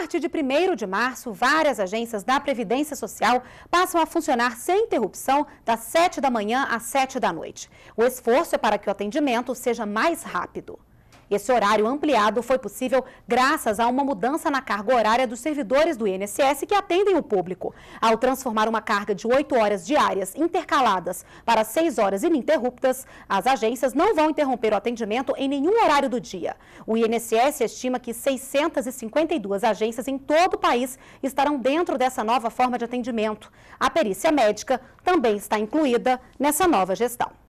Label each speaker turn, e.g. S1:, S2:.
S1: partir de 1 de março, várias agências da Previdência Social passam a funcionar sem interrupção das 7 da manhã às 7 da noite. O esforço é para que o atendimento seja mais rápido. Esse horário ampliado foi possível graças a uma mudança na carga horária dos servidores do INSS que atendem o público. Ao transformar uma carga de 8 horas diárias intercaladas para 6 horas ininterruptas, as agências não vão interromper o atendimento em nenhum horário do dia. O INSS estima que 652 agências em todo o país estarão dentro dessa nova forma de atendimento. A perícia médica também está incluída nessa nova gestão.